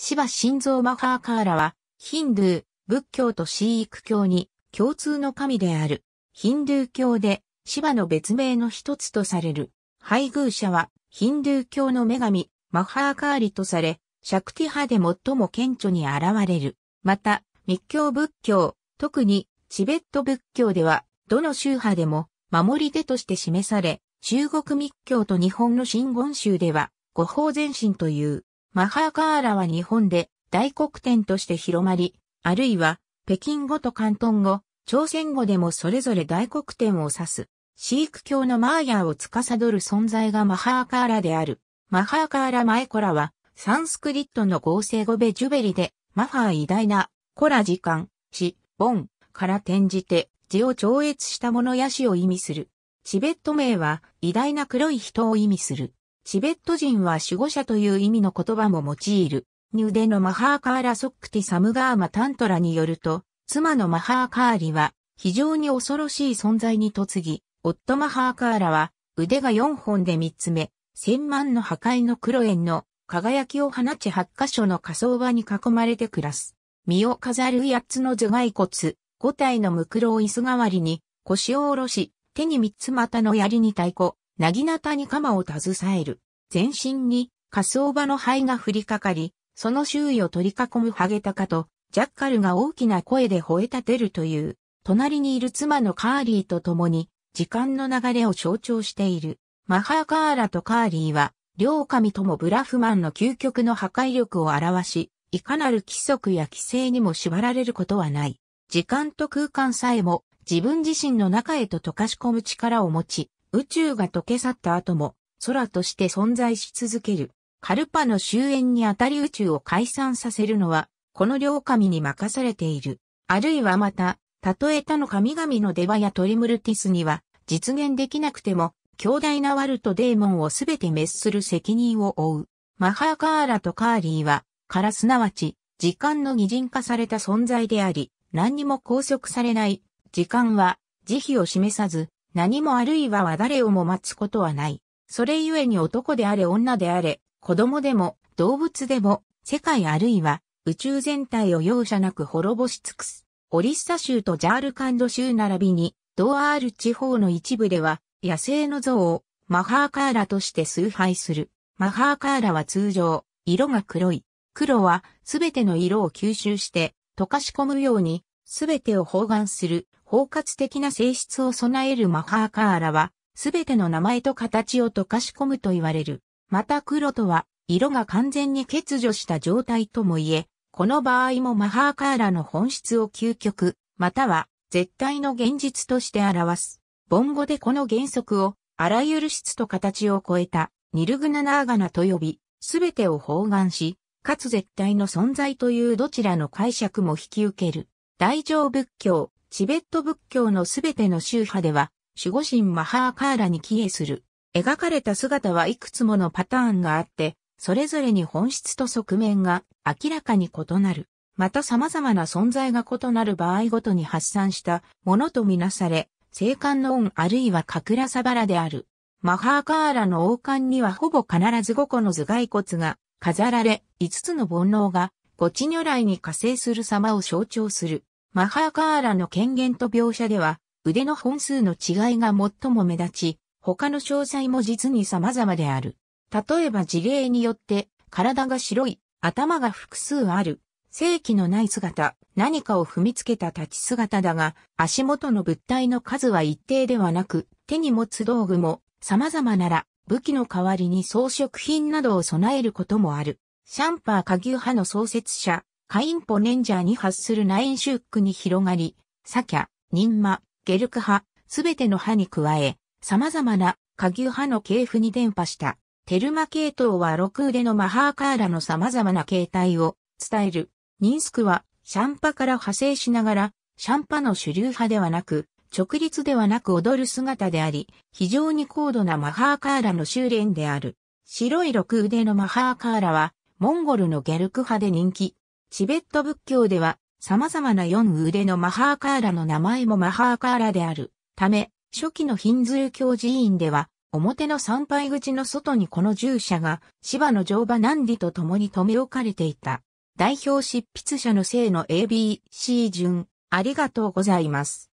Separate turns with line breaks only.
芝心臓マハーカーラは、ヒンドゥー、仏教とシーク教に共通の神である。ヒンドゥー教で、シバの別名の一つとされる。配偶者は、ヒンドゥー教の女神、マハーカーリとされ、シャクティ派で最も顕著に現れる。また、密教仏教、特にチベット仏教では、どの宗派でも守り手として示され、中国密教と日本の真言宗では、五法前進というマハーカーラは日本で大黒天として広まり、あるいは北京語と広東語、朝鮮語でもそれぞれ大黒天を指す。シーク教のマーヤーを司る存在がマハーカーラである。マハーカーラマエコラは、サンスクリットの合成語ベジュベリで、マハー偉大な、コラ時間、死、ボン、から転じて、字を超越したものやしを意味する。チベット名は、偉大な黒い人を意味する。チベット人は守護者という意味の言葉も用いる。ニュデのマハーカーラソックティサムガーマタントラによると、妻のマハーカーリは非常に恐ろしい存在に嫁ぎ、夫マハーカーラは腕が4本で3つ目、千万の破壊の黒縁の輝きを放ち8箇所の火葬場に囲まれて暮らす。身を飾る8つの頭蓋骨、5体のムクロを椅子代わりに腰を下ろし、手に3つ股の槍に太鼓、なぎなたに鎌を携える。全身に火葬場の灰が降りかかり、その周囲を取り囲むハゲタカと、ジャッカルが大きな声で吠え立てるという、隣にいる妻のカーリーと共に、時間の流れを象徴している。マハーカーラとカーリーは、両神ともブラフマンの究極の破壊力を表し、いかなる規則や規制にも縛られることはない。時間と空間さえも自分自身の中へと溶かし込む力を持ち、宇宙が溶け去った後も空として存在し続ける。カルパの終焉にあたり宇宙を解散させるのは、この両神に任されている。あるいはまた、たとえ他の神々のデバやトリムルティスには、実現できなくても、強大なワルとデーモンをすべて滅する責任を負う。マハーカーラとカーリーは、からすなわち、時間の擬人化された存在であり、何にも拘束されない。時間は、慈悲を示さず、何もあるいはは誰をも待つことはない。それゆえに男であれ女であれ、子供でも動物でも、世界あるいは宇宙全体を容赦なく滅ぼし尽くす。オリッサ州とジャールカンド州並びに、ドアール地方の一部では、野生の像をマハーカーラとして崇拝する。マハーカーラは通常、色が黒い。黒はすべての色を吸収して溶かし込むようにすべてを包含する包括的な性質を備えるマハーカーラはすべての名前と形を溶かし込むと言われる。また黒とは、色が完全に欠如した状態とも言え、この場合もマハーカーラの本質を究極、または絶対の現実として表す。梵語でこの原則を、あらゆる質と形を超えた、ニルグナナーガナと呼び、すべてを包含し、かつ絶対の存在というどちらの解釈も引き受ける。大乗仏教、チベット仏教のすべての宗派では、守護神マハーカーラに帰依する。描かれた姿はいくつものパターンがあって、それぞれに本質と側面が明らかに異なる。また様々な存在が異なる場合ごとに発散したものとみなされ、生還の恩あるいはクラサバラである。マハーカーラの王冠にはほぼ必ず5個の頭蓋骨が飾られ、5つの煩悩がごち如来に加勢する様を象徴する。マハーカーラの権限と描写では、腕の本数の違いが最も目立ち、他の詳細も実に様々である。例えば事例によって、体が白い、頭が複数ある、正規のない姿、何かを踏みつけた立ち姿だが、足元の物体の数は一定ではなく、手に持つ道具も様々なら、武器の代わりに装飾品などを備えることもある。シャンパー下牛派の創設者、カインポネンジャーに発するナインシュックに広がり、サキャ、ニンマ、ゲルク派、すべての派に加え、様々な下牛派の系譜に伝播した。テルマ系統は6腕のマハーカーラの様々な形態を伝える。ニンスクはシャンパから派生しながら、シャンパの主流派ではなく、直立ではなく踊る姿であり、非常に高度なマハーカーラの修練である。白い六腕のマハーカーラは、モンゴルのゲルク派で人気。チベット仏教では、様々な四腕のマハーカーラの名前もマハーカーラである。ため、初期のヒンズー教寺院では、表の参拝口の外にこの従者が、芝の乗馬南里と共に留め置かれていた。代表執筆者の生の ABC 順、ありがとうございます。